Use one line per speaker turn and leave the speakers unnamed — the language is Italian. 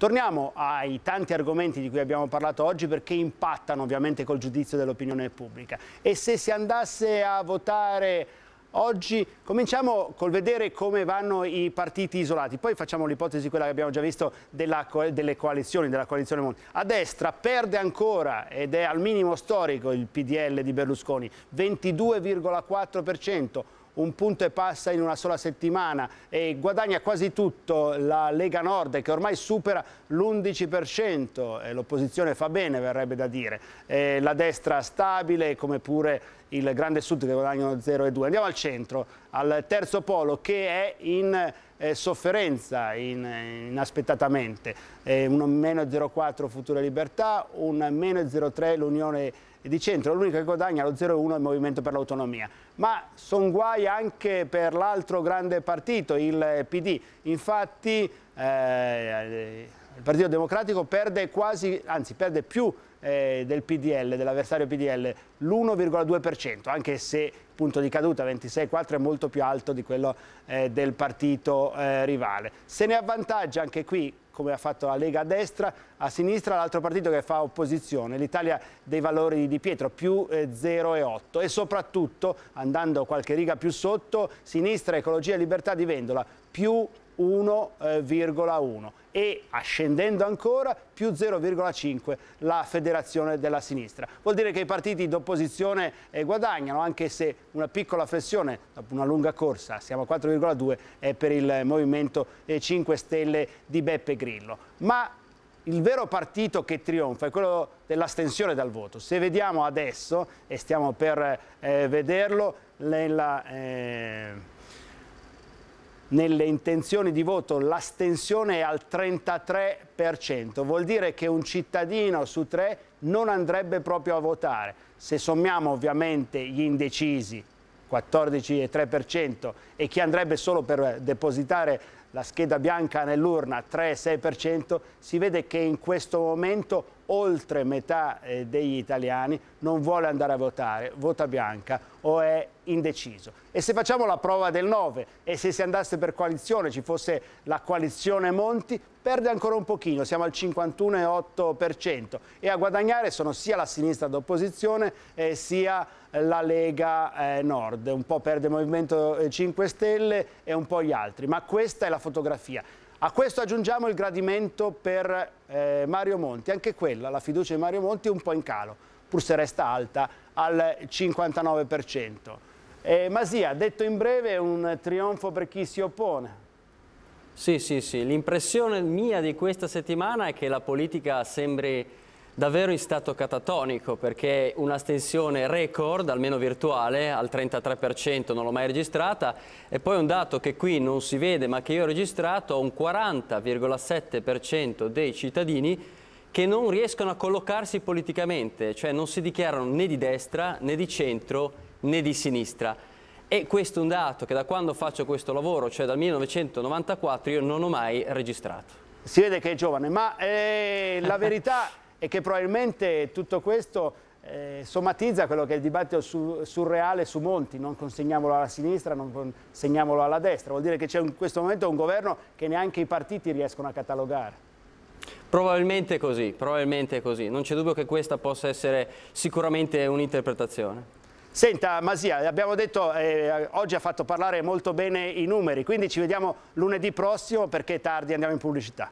Torniamo ai tanti argomenti di cui abbiamo parlato oggi perché impattano ovviamente col giudizio dell'opinione pubblica e se si andasse a votare Oggi cominciamo col vedere come vanno i partiti isolati, poi facciamo l'ipotesi quella che abbiamo già visto della, delle coalizioni, della coalizione mondiale. A destra perde ancora ed è al minimo storico il PDL di Berlusconi, 22,4% un punto e passa in una sola settimana e guadagna quasi tutto la Lega Nord che ormai supera l'11% e l'opposizione fa bene verrebbe da dire, e la destra stabile come pure il Grande Sud che guadagnano 0,2. Andiamo al centro, al terzo polo che è in eh, sofferenza in, eh, inaspettatamente, eh, un meno 0,4 Futura Libertà, un meno 0,3 l'Unione di Centro, l'unico che guadagna lo 0,1 è il Movimento per l'Autonomia. Ma sono guai anche per l'altro grande partito, il PD. Infatti eh, Partito Democratico perde quasi, anzi perde più eh, del PDL, dell'avversario PDL, l'1,2%, anche se il punto di caduta 26,4 è molto più alto di quello eh, del partito eh, rivale. Se ne avvantaggia anche qui come ha fatto la Lega a destra, a sinistra l'altro partito che fa opposizione, l'Italia dei valori di Pietro, più 0,8 eh, e soprattutto, andando qualche riga più sotto, sinistra, ecologia e libertà di Vendola, più 1,1 eh, e ascendendo ancora più 0,5 la federazione della sinistra. Vuol dire che i partiti d'opposizione eh, guadagnano anche se una piccola flessione dopo una lunga corsa, siamo a 4,2 è per il Movimento 5 eh, Stelle di Beppe Grillo. Ma il vero partito che trionfa è quello dell'astensione dal voto. Se vediamo adesso, e stiamo per eh, vederlo, nella, eh nelle intenzioni di voto l'astensione è al 33%, vuol dire che un cittadino su tre non andrebbe proprio a votare. Se sommiamo ovviamente gli indecisi, 14,3%, e chi andrebbe solo per depositare la scheda bianca nell'urna, 3,6%, si vede che in questo momento oltre metà eh, degli italiani non vuole andare a votare, vota bianca o è indeciso. E se facciamo la prova del 9 e se si andasse per coalizione, ci fosse la coalizione Monti, perde ancora un pochino, siamo al 51,8% e a guadagnare sono sia la sinistra d'opposizione eh, sia la Lega eh, Nord, un po' perde il Movimento 5 eh, Stelle e un po' gli altri, ma questa è la fotografia. A questo aggiungiamo il gradimento per eh, Mario Monti, anche quella, la fiducia di Mario Monti è un po' in calo, pur se resta alta al 59%. Eh, Masia, detto in breve, un trionfo per chi si oppone.
Sì, sì, sì, l'impressione mia di questa settimana è che la politica sembri davvero in stato catatonico perché una stensione record, almeno virtuale, al 33% non l'ho mai registrata e poi un dato che qui non si vede ma che io ho registrato, un 40,7% dei cittadini che non riescono a collocarsi politicamente, cioè non si dichiarano né di destra né di centro né di sinistra. E questo è un dato che da quando faccio questo lavoro, cioè dal 1994, io non ho mai registrato.
Si vede che è giovane, ma eh, la verità e che probabilmente tutto questo eh, sommatizza quello che è il dibattito su, surreale su Monti, non consegniamolo alla sinistra, non consegniamolo alla destra, vuol dire che c'è in questo momento un governo che neanche i partiti riescono a catalogare.
Probabilmente così, probabilmente così, non c'è dubbio che questa possa essere sicuramente un'interpretazione.
Senta Masia, abbiamo detto, eh, oggi ha fatto parlare molto bene i numeri, quindi ci vediamo lunedì prossimo perché è tardi andiamo in pubblicità.